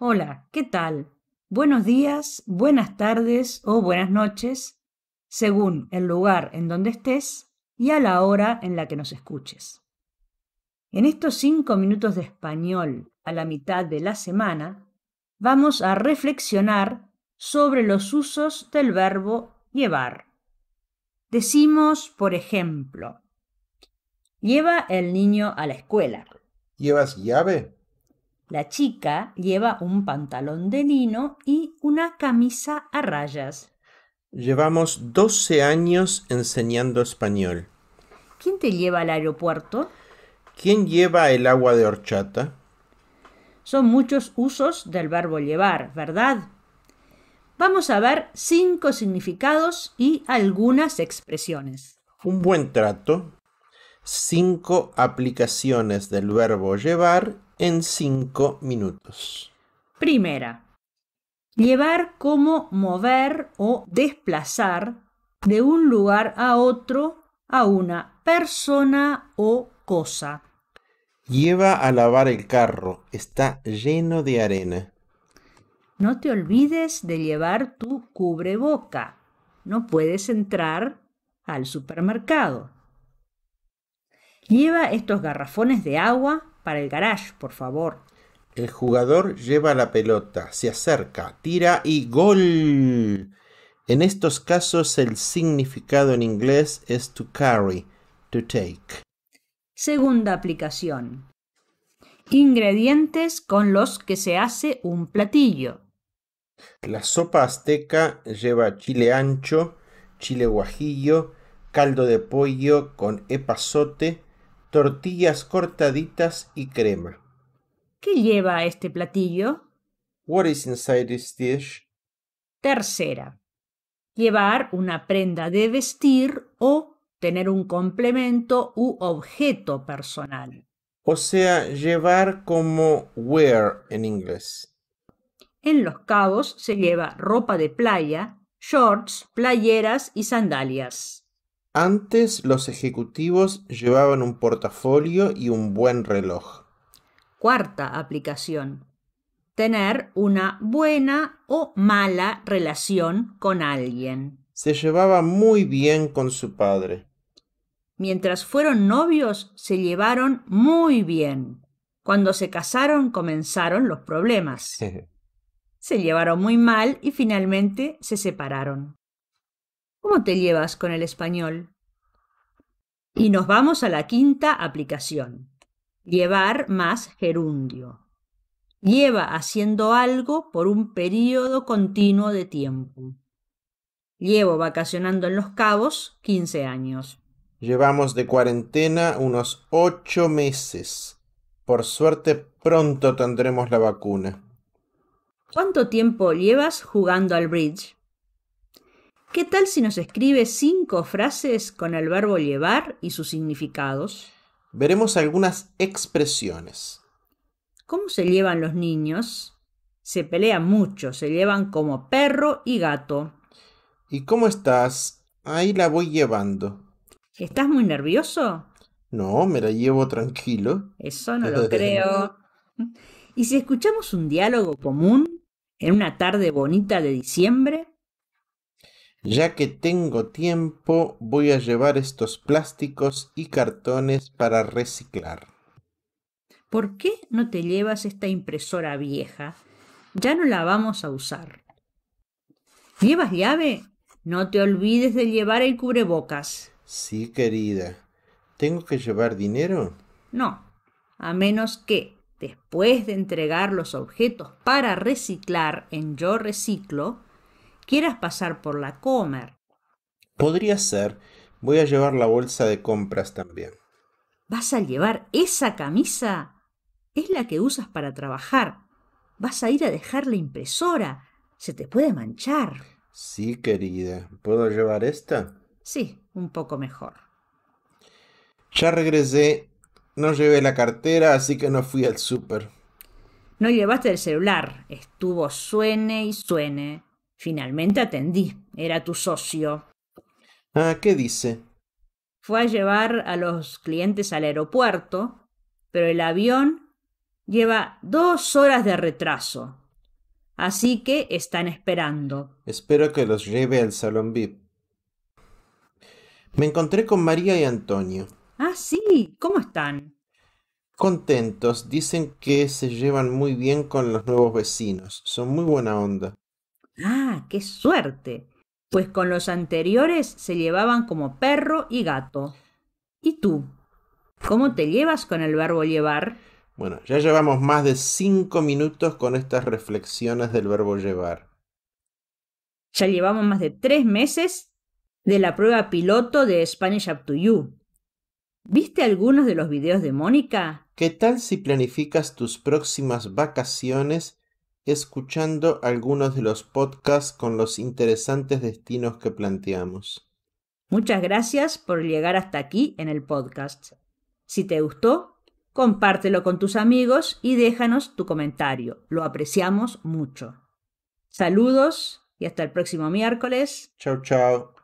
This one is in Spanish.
Hola, ¿qué tal? Buenos días, buenas tardes o buenas noches, según el lugar en donde estés y a la hora en la que nos escuches. En estos cinco minutos de español a la mitad de la semana, vamos a reflexionar sobre los usos del verbo llevar. Decimos, por ejemplo, lleva el niño a la escuela. ¿Llevas llave? La chica lleva un pantalón de lino y una camisa a rayas. Llevamos 12 años enseñando español. ¿Quién te lleva al aeropuerto? ¿Quién lleva el agua de horchata? Son muchos usos del verbo llevar, ¿verdad? Vamos a ver cinco significados y algunas expresiones. Un buen trato, cinco aplicaciones del verbo llevar en cinco minutos. Primera. Llevar como mover o desplazar de un lugar a otro a una persona o cosa. Lleva a lavar el carro, está lleno de arena. No te olvides de llevar tu cubreboca. No puedes entrar al supermercado. Lleva estos garrafones de agua el garage, por favor. El jugador lleva la pelota, se acerca, tira y gol. En estos casos el significado en inglés es to carry, to take. Segunda aplicación. Ingredientes con los que se hace un platillo. La sopa azteca lleva chile ancho, chile guajillo, caldo de pollo con epazote, tortillas cortaditas y crema. ¿Qué lleva este platillo? What is inside this dish? Tercera. Llevar una prenda de vestir o tener un complemento u objeto personal. O sea, llevar como wear en inglés. En Los Cabos se lleva ropa de playa, shorts, playeras y sandalias. Antes los ejecutivos llevaban un portafolio y un buen reloj. Cuarta aplicación. Tener una buena o mala relación con alguien. Se llevaba muy bien con su padre. Mientras fueron novios se llevaron muy bien. Cuando se casaron comenzaron los problemas. se llevaron muy mal y finalmente se separaron. ¿Cómo te llevas con el español? Y nos vamos a la quinta aplicación. Llevar más gerundio. Lleva haciendo algo por un periodo continuo de tiempo. Llevo vacacionando en Los Cabos 15 años. Llevamos de cuarentena unos ocho meses. Por suerte pronto tendremos la vacuna. ¿Cuánto tiempo llevas jugando al bridge? ¿Qué tal si nos escribe cinco frases con el verbo llevar y sus significados? Veremos algunas expresiones. ¿Cómo se llevan los niños? Se pelean mucho, se llevan como perro y gato. ¿Y cómo estás? Ahí la voy llevando. ¿Estás muy nervioso? No, me la llevo tranquilo. Eso no lo creo. ¿Y si escuchamos un diálogo común en una tarde bonita de diciembre? Ya que tengo tiempo, voy a llevar estos plásticos y cartones para reciclar. ¿Por qué no te llevas esta impresora vieja? Ya no la vamos a usar. ¿Llevas llave? No te olvides de llevar el cubrebocas. Sí, querida. ¿Tengo que llevar dinero? No, a menos que, después de entregar los objetos para reciclar en Yo Reciclo, quieras pasar por la Comer. Podría ser. Voy a llevar la bolsa de compras también. ¿Vas a llevar esa camisa? Es la que usas para trabajar. Vas a ir a dejar la impresora. Se te puede manchar. Sí, querida. ¿Puedo llevar esta? Sí, un poco mejor. Ya regresé. No llevé la cartera, así que no fui al súper. No llevaste el celular. Estuvo suene y suene. Finalmente atendí. Era tu socio. Ah, ¿qué dice? Fue a llevar a los clientes al aeropuerto, pero el avión lleva dos horas de retraso. Así que están esperando. Espero que los lleve al salón VIP. Me encontré con María y Antonio. Ah, sí. ¿Cómo están? Contentos. Dicen que se llevan muy bien con los nuevos vecinos. Son muy buena onda. Ah, qué suerte. Pues con los anteriores se llevaban como perro y gato. ¿Y tú? ¿Cómo te llevas con el verbo llevar? Bueno, ya llevamos más de cinco minutos con estas reflexiones del verbo llevar. Ya llevamos más de tres meses de la prueba piloto de Spanish Up to You. ¿Viste algunos de los videos de Mónica? ¿Qué tal si planificas tus próximas vacaciones escuchando algunos de los podcasts con los interesantes destinos que planteamos. Muchas gracias por llegar hasta aquí en el podcast. Si te gustó, compártelo con tus amigos y déjanos tu comentario. Lo apreciamos mucho. Saludos y hasta el próximo miércoles. Chao, chao.